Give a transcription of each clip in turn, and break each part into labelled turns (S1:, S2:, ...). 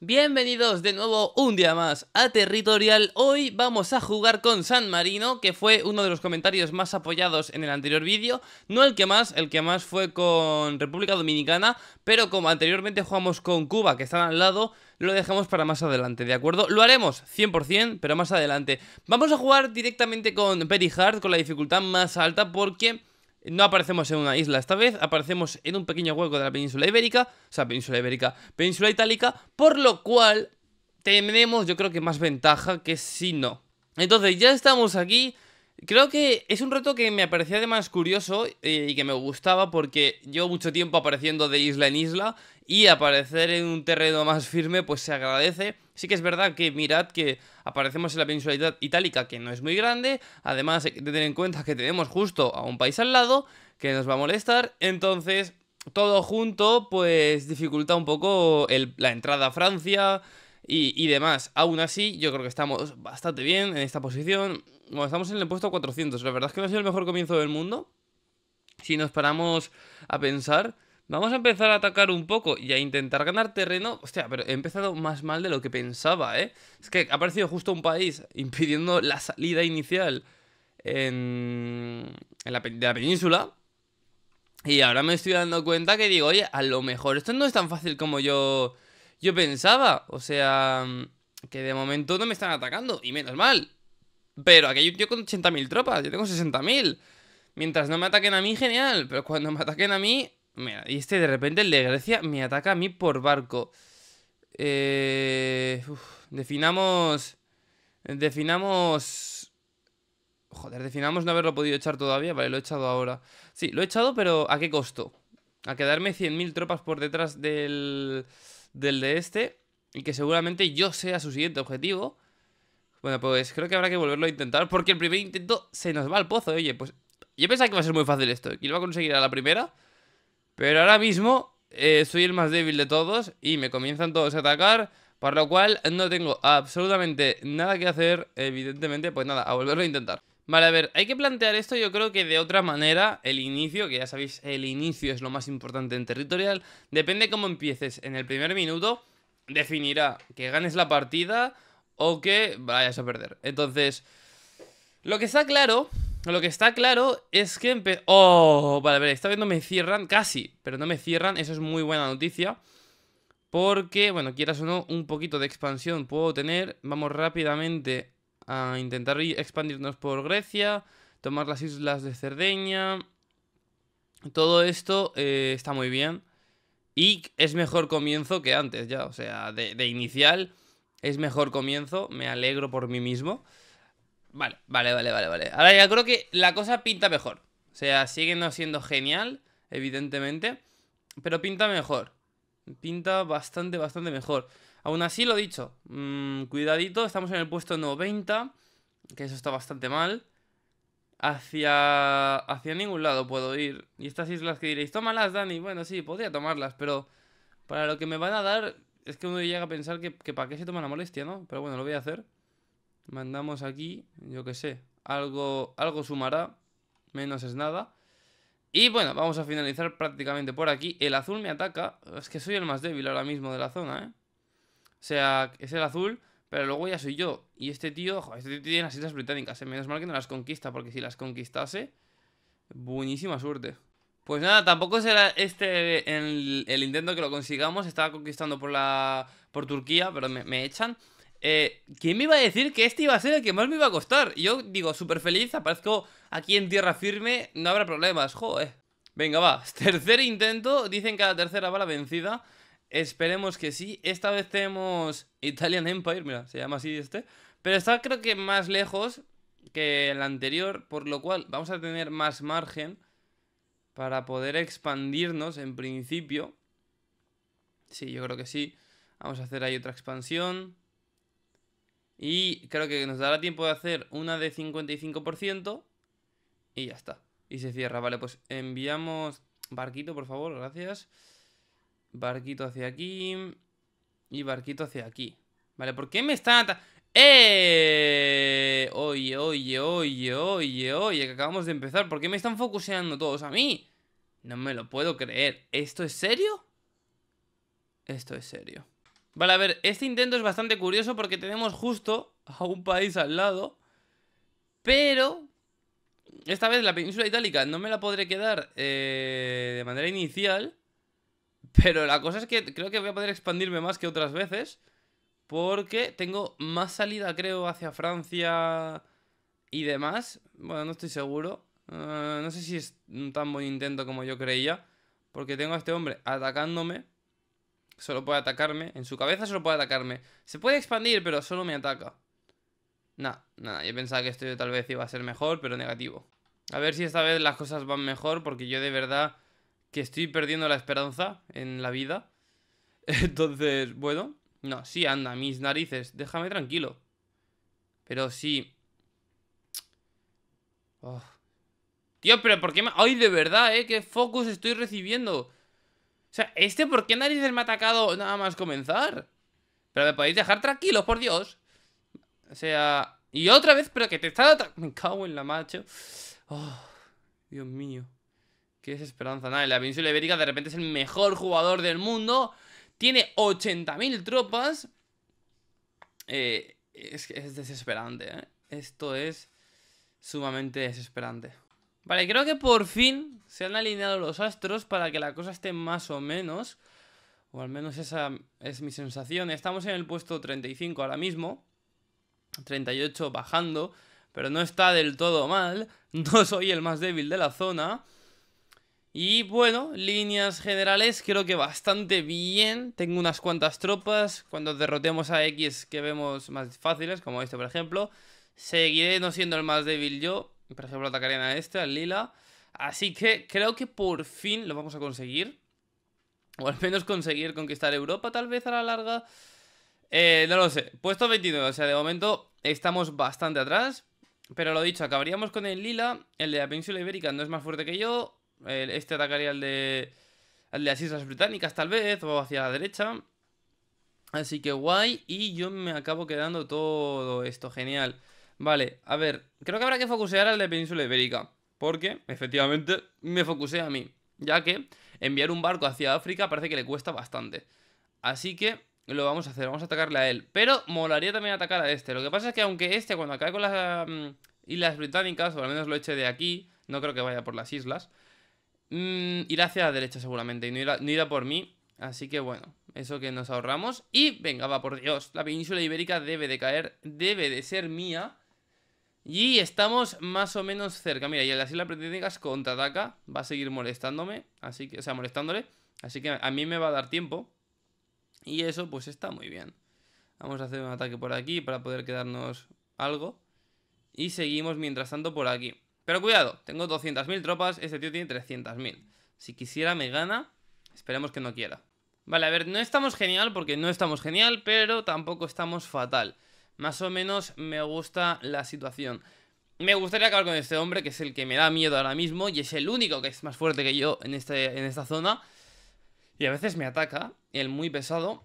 S1: Bienvenidos de nuevo un día más a Territorial. Hoy vamos a jugar con San Marino, que fue uno de los comentarios más apoyados en el anterior vídeo. No el que más, el que más fue con República Dominicana, pero como anteriormente jugamos con Cuba, que están al lado, lo dejamos para más adelante, ¿de acuerdo? Lo haremos 100%, pero más adelante. Vamos a jugar directamente con Perry Hard, con la dificultad más alta, porque no aparecemos en una isla esta vez, aparecemos en un pequeño hueco de la península ibérica, o sea, península ibérica, península itálica, por lo cual tenemos yo creo que más ventaja que si no. Entonces ya estamos aquí, creo que es un reto que me parecía además curioso eh, y que me gustaba porque llevo mucho tiempo apareciendo de isla en isla y aparecer en un terreno más firme pues se agradece Sí que es verdad que mirad que aparecemos en la península itálica, que no es muy grande. Además, hay tener en cuenta que tenemos justo a un país al lado, que nos va a molestar. Entonces, todo junto, pues dificulta un poco la entrada a Francia y, y, demás. Aún así, yo creo que estamos bastante bien en esta posición. Bueno, estamos en el puesto 400. La verdad es que no ha sido el mejor comienzo del mundo. Si nos paramos a pensar Vamos a empezar a atacar un poco y a intentar ganar terreno. Hostia, pero he empezado más mal de lo que pensaba, ¿eh? Es que ha aparecido justo un país impidiendo la salida inicial en, la, de la península. Y ahora me estoy dando cuenta que digo, oye, a lo mejor esto no es tan fácil como yo, yo pensaba. O sea, que de momento no me están atacando, y menos mal. Pero aquí hay un tío con 80.000 tropas, yo tengo 60.000. Mientras no me ataquen a mí, genial. Pero cuando me ataquen a mí, Mira, y este de repente, el de Grecia, me ataca a mí por barco. Eh, definamos... Definamos... Joder, definamos no haberlo podido echar todavía. Vale, lo he echado ahora. Sí, lo he echado, pero ¿a qué costo? A quedarme 100.000 tropas por detrás del... Del de este. Y que seguramente yo sea su siguiente objetivo. Bueno, pues creo que habrá que volverlo a intentar. Porque el primer intento se nos va al pozo. Oye, pues... Yo pensaba que iba a ser muy fácil esto. Que lo va a conseguir a la primera... Pero ahora mismo eh, soy el más débil de todos y me comienzan todos a atacar. Por lo cual no tengo absolutamente nada que hacer, evidentemente, pues nada, a volverlo a intentar. Vale, a ver, hay que plantear esto yo creo que de otra manera, el inicio, que ya sabéis, el inicio es lo más importante en territorial, depende cómo empieces en el primer minuto, definirá que ganes la partida o que vayas a perder. Entonces, lo que está claro lo que está claro es que... ¡Oh! Vale, ver, esta vez me cierran, casi, pero no me cierran, eso es muy buena noticia. Porque, bueno, quieras o no, un poquito de expansión puedo tener. Vamos rápidamente a intentar expandirnos por Grecia, tomar las islas de Cerdeña. Todo esto eh, está muy bien. Y es mejor comienzo que antes ya, o sea, de inicial es mejor comienzo, me alegro por mí mismo. Vale, vale, vale, vale, vale. Ahora ya creo que la cosa pinta mejor. O sea, sigue no siendo genial, evidentemente. Pero pinta mejor. Pinta bastante, bastante mejor. Aún así, lo dicho. Mm, cuidadito, estamos en el puesto 90. Que eso está bastante mal. Hacia, hacia ningún lado puedo ir. Y estas islas que diréis, tómalas, Dani. Bueno, sí, podría tomarlas, pero para lo que me van a dar, es que uno llega a pensar que, que para qué se toma la molestia, ¿no? Pero bueno, lo voy a hacer. Mandamos aquí, yo que sé, algo, algo sumará, menos es nada. Y bueno, vamos a finalizar prácticamente por aquí. El azul me ataca, es que soy el más débil ahora mismo de la zona, ¿eh? O sea, es el azul, pero luego ya soy yo. Y este tío, ojo, este tío tiene las islas británicas, ¿eh? menos mal que no las conquista, porque si las conquistase, buenísima suerte. Pues nada, tampoco será este el, intento que lo consigamos. Estaba conquistando por la por Turquía, pero me echan. Eh, ¿Quién me iba a decir que este iba a ser el que más me iba a costar? Yo digo, súper feliz, aparezco aquí en tierra firme, no habrá problemas, joder. Venga, va, tercer intento, dicen que la tercera bala vencida. Esperemos que sí. Esta vez tenemos Italian Empire, mira, se llama así este. Pero está creo que más lejos que el anterior, por lo cual vamos a tener más margen para poder expandirnos en principio. Sí, yo creo que sí. Vamos a hacer ahí otra expansión. Y creo que nos dará tiempo de hacer una de 55% y ya está. Y se cierra. Vale, pues enviamos barquito, por favor, gracias. Barquito hacia aquí y barquito hacia aquí. Vale, ¿por qué me están ¡Eh! Oye, oye, oye, oye, oye, que acabamos de empezar. ¿Por qué me están focuseando todos a mí? No me lo puedo creer. ¿Esto es serio? Esto es serio. Vale, a ver, este intento es bastante curioso porque tenemos justo a un país al lado, pero esta vez la península itálica no me la podré quedar eh, de manera inicial, pero la cosa es que creo que voy a poder expandirme más que otras veces, porque tengo más salida, creo, hacia Francia y demás. Bueno, no estoy seguro. Eh, no sé si es un tan buen intento como yo creía, porque tengo a este hombre atacándome. Solo puede atacarme. En su cabeza solo puede atacarme. Se puede expandir, pero solo me ataca. Nah, nada. Yo pensaba que esto tal vez iba a ser mejor, pero negativo. A ver si esta vez las cosas van mejor, porque yo de verdad que estoy perdiendo la esperanza en la vida. Entonces, bueno. No, sí, anda, mis narices. Déjame tranquilo. Pero sí. Oh. Tío, pero ¿por qué me...? ¡Ay, de verdad, eh! ¡Qué focus estoy recibiendo! O sea, ¿este por qué narices me ha atacado nada más comenzar? Pero me podéis dejar tranquilos, por Dios. O sea... Y otra vez, pero que te está... Me cago en la macho. Oh, Dios mío. Qué desesperanza. Nada, la península ibérica de repente es el mejor jugador del mundo. Tiene 80.000 tropas. Eh, es, es desesperante, ¿eh? Esto es sumamente desesperante. Vale, creo que por fin se han alineado los astros para que la cosa esté más o menos. O al menos esa es mi sensación. Estamos en el puesto 35 ahora mismo. 38 bajando. Pero no está del todo mal. No soy el más débil de la zona. Y bueno, líneas generales creo que bastante bien. Tengo unas cuantas tropas. Cuando derrotemos a X que vemos más fáciles, como este por ejemplo. Seguiré no siendo el más débil yo. Por ejemplo, atacarían a este, al lila. Así que creo que por fin lo vamos a conseguir. O al menos conseguir conquistar Europa, tal vez a la larga. Eh, no lo sé. Puesto 29, o sea, de momento estamos bastante atrás. Pero lo dicho, acabaríamos con el lila. El de la península ibérica no es más fuerte que yo. Este atacaría al de, al de las islas británicas, tal vez, o hacia la derecha. Así que guay. Y yo me acabo quedando todo esto. Genial. Vale, a ver, creo que habrá que focusear al de Península Ibérica, porque efectivamente me focusé a mí, ya que enviar un barco hacia África parece que le cuesta bastante. Así que lo vamos a hacer, vamos a atacarle a él. Pero molaría también atacar a este. Lo que pasa es que aunque este cuando acabe con las mm, Islas Británicas, o al menos lo eche de aquí, no creo que vaya por las islas, mm, irá hacia la derecha seguramente y no irá, no irá por mí. Así que bueno, eso que nos ahorramos. Y venga, va, por Dios, la península ibérica debe de caer, debe de ser mía. Y estamos más o menos cerca. Mira, y el Islas Pretéticas contraataca. Va a seguir molestándome. Así que, o sea, molestándole. Así que a mí me va a dar tiempo. Y eso, pues está muy bien. Vamos a hacer un ataque por aquí para poder quedarnos algo. Y seguimos mientras tanto por aquí. Pero cuidado, tengo 200.000 tropas. Este tío tiene 300.000. Si quisiera, me gana. Esperemos que no quiera. Vale, a ver, no estamos genial porque no estamos genial, pero tampoco estamos fatal. Más o menos me gusta la situación. Me gustaría acabar con este hombre, que es el que me da miedo ahora mismo, y es el único que es más fuerte que yo en, este, en esta zona. Y a veces me ataca, el muy pesado.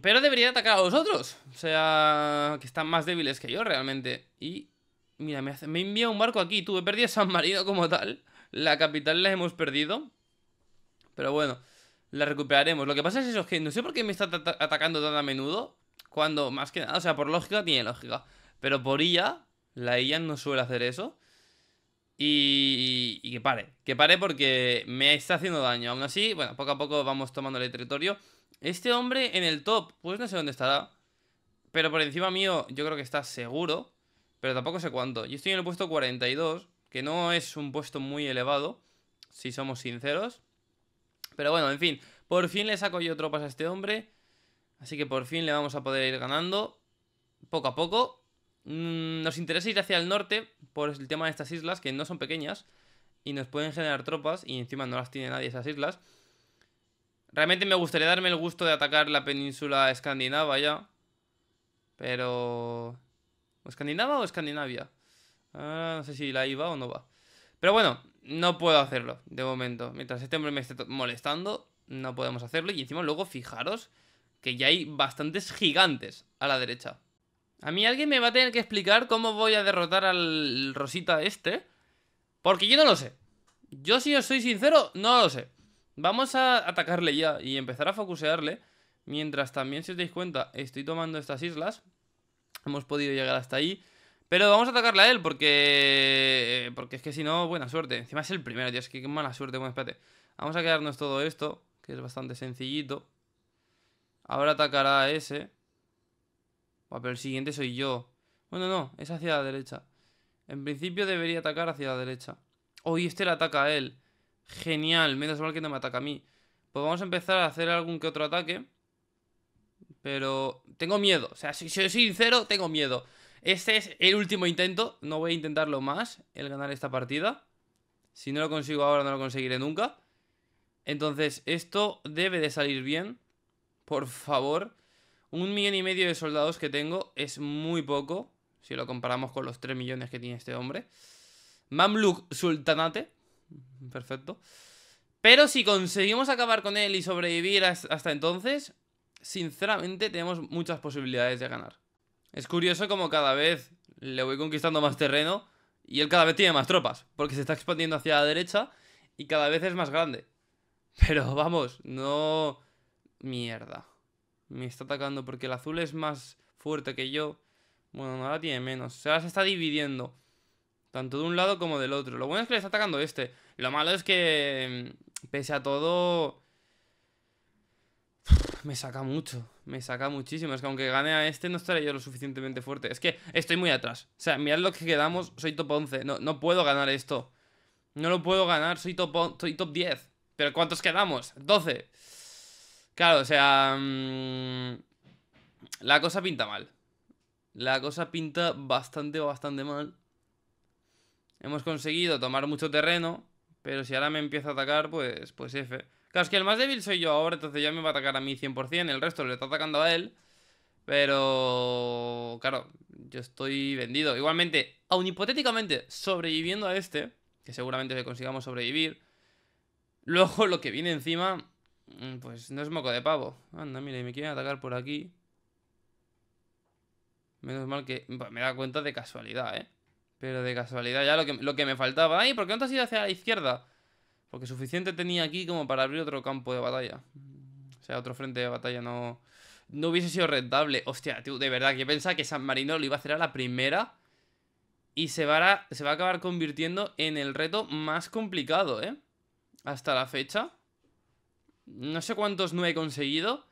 S1: Pero debería atacar a los otros. O sea, que están más débiles que yo realmente. Y mira, me, me envía un barco aquí. Tuve perdido San Marino como tal. La capital la hemos perdido. Pero bueno, la recuperaremos. Lo que pasa es eso, que no sé por qué me está atacando tan a menudo. Cuando, más que nada, o sea, por lógica tiene lógica. Pero por IA, la IA no suele hacer eso. Y, que pare, que pare porque me está haciendo daño. Aún así, bueno, poco a poco vamos tomando territorio. Este hombre en el top, pues no sé dónde estará. Pero por encima mío, yo creo que está seguro. Pero tampoco sé cuánto. Yo estoy en el puesto 42, que no es un puesto muy elevado, si somos sinceros. Pero bueno, en fin, por fin le saco yo tropas a este hombre. Así que por fin le vamos a poder ir ganando poco a poco. Mm, nos interesa ir hacia el norte por el tema de estas islas, que no son pequeñas y nos pueden generar tropas y encima no las tiene nadie esas islas. Realmente me gustaría darme el gusto de atacar la península escandinava ya. Pero... escandinava o Escandinavia? Ah, no sé si la iba o no va. Pero bueno, no puedo hacerlo de momento. Mientras este hombre me esté molestando, no podemos hacerlo. Y encima luego, fijaros que ya hay bastantes gigantes a la derecha. A mí alguien me va a tener que explicar cómo voy a derrotar al Rosita este, porque yo no lo sé. Yo si os soy sincero, no lo sé. Vamos a atacarle ya y empezar a focusearle. Mientras también, si os dais cuenta, estoy tomando estas islas. Hemos podido llegar hasta ahí. Pero vamos a atacarle a él porque... Porque es que si no, buena suerte. Encima es el primero, tío. Es que qué mala suerte. Bueno, espérate. Vamos a quedarnos todo esto, que es bastante sencillito. Ahora atacará a ese. pero el siguiente soy yo. Bueno, no, es hacia la derecha. En principio debería atacar hacia la derecha. Oh, este le ataca a él. Genial, menos mal que no me ataca a mí. Pues vamos a empezar a hacer algún que otro ataque. Pero tengo miedo. O sea, si soy sincero, tengo miedo. Este es el último intento. No voy a intentarlo más, el ganar esta partida. Si no lo consigo ahora, no lo conseguiré nunca. Entonces, esto debe de salir bien por favor. Un millón y medio de soldados que tengo es muy poco, si lo comparamos con los 3 millones que tiene este hombre. Mamluk Sultanate, perfecto. Pero si conseguimos acabar con él y sobrevivir hasta entonces, sinceramente tenemos muchas posibilidades de ganar. Es curioso como cada vez le voy conquistando más terreno y él cada vez tiene más tropas, porque se está expandiendo hacia la derecha y cada vez es más grande. Pero vamos, no Mierda. Me está atacando porque el azul es más fuerte que yo. Bueno, no tiene menos. O sea, se está dividiendo. Tanto de un lado como del otro. Lo bueno es que le está atacando este. Lo malo es que... Mm, pese a todo... Me saca mucho. Me saca muchísimo. Es que aunque gane a este, no estaré yo lo suficientemente fuerte. Es que estoy muy atrás. O sea, mirad lo que quedamos. Soy top 11. No, no puedo ganar esto. No lo puedo ganar. Soy top, soy top 10. ¿Pero cuántos quedamos? 12. Claro, o sea. Mm, la cosa pinta mal. La cosa pinta bastante, bastante mal. Hemos conseguido tomar mucho terreno. Pero si ahora me empieza a atacar, pues, pues F. Claro, es que el más débil soy yo ahora, entonces ya me va a atacar a mí 100%. El resto le está atacando a él. Pero... Claro, yo estoy vendido. Igualmente, aun hipotéticamente sobreviviendo a este, que seguramente le consigamos sobrevivir, luego lo que viene encima Mm, pues no es moco de pavo. Anda, mira, y me quieren atacar por aquí. Menos mal que pues, me da cuenta de casualidad, ¿eh? Pero de casualidad ya lo que, me faltaba. ¡Ay! ¿Por qué no te has ido hacia la izquierda? Porque suficiente tenía aquí como para abrir otro campo de batalla. O sea, otro frente de batalla no... No hubiese sido rentable. Hostia, tío, de verdad, que pensaba que San Marino lo iba a hacer a la primera. Y se se va a acabar convirtiendo en el reto más complicado, ¿eh? Hasta la fecha. No sé cuántos no he conseguido,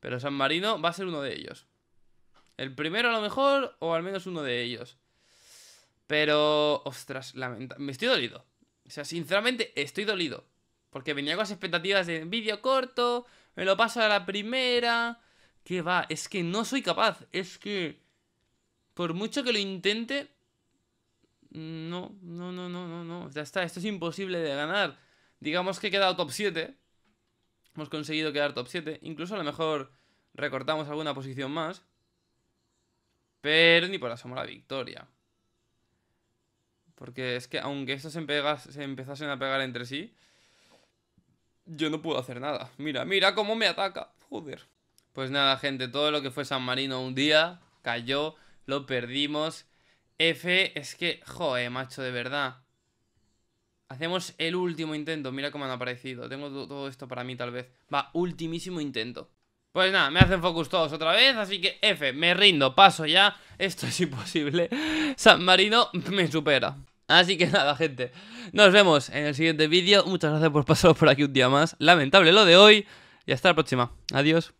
S1: pero San Marino va a ser uno de ellos. El primero a lo mejor, o al menos uno de ellos. Pero, ostras, me estoy dolido. O sea, sinceramente, estoy dolido. Porque venía con las expectativas de vídeo corto, me lo paso a la primera. ¿Qué va? Es que no soy capaz. Es que, por mucho que lo intente... No, no, no, no, no, no. Ya está, esto es imposible de ganar. Digamos que he quedado top 7. Hemos conseguido quedar top 7. Incluso a lo mejor recortamos alguna posición más. Pero ni por asomo la victoria. Porque es que aunque estos se, se empezasen a pegar entre sí, yo no puedo hacer nada. Mira, mira cómo me ataca. Joder. Pues nada, gente, todo lo que fue San Marino un día cayó, lo perdimos. F, es que, Joder macho, de verdad. Hacemos el último intento. Mira cómo han aparecido. Tengo todo esto para mí, tal vez. Va, ultimísimo intento. Pues nada, me hacen focus todos otra vez, así que F, me rindo, paso ya. Esto es imposible. San Marino me supera. Así que nada, gente. Nos vemos en el siguiente vídeo. Muchas gracias por pasaros por aquí un día más. Lamentable lo de hoy. Y hasta la próxima. Adiós.